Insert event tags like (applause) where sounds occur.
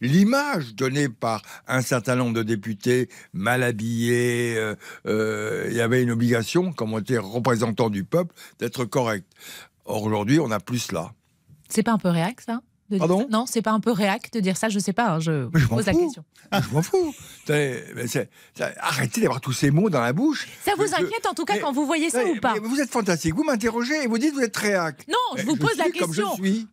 l'image donnée par un certain nombre de députés mal habillés. Euh, euh, il y avait une obligation, comme on était représentant du peuple, d'être correct. Or, aujourd'hui, on a plus cela. C'est pas un peu réac, ça Pardon Non, c'est pas un peu réac de dire ça, je sais pas, hein, je, pose la question. je m'en fous. (laughs) arrêtez d'avoir tous ces mots dans la bouche. Ça vous inquiète en tout cas quand vous voyez ça ou pas Vous êtes fantastique, vous m'interrogez et vous dites que vous êtes réac. Non, je vous pose la question. je suis.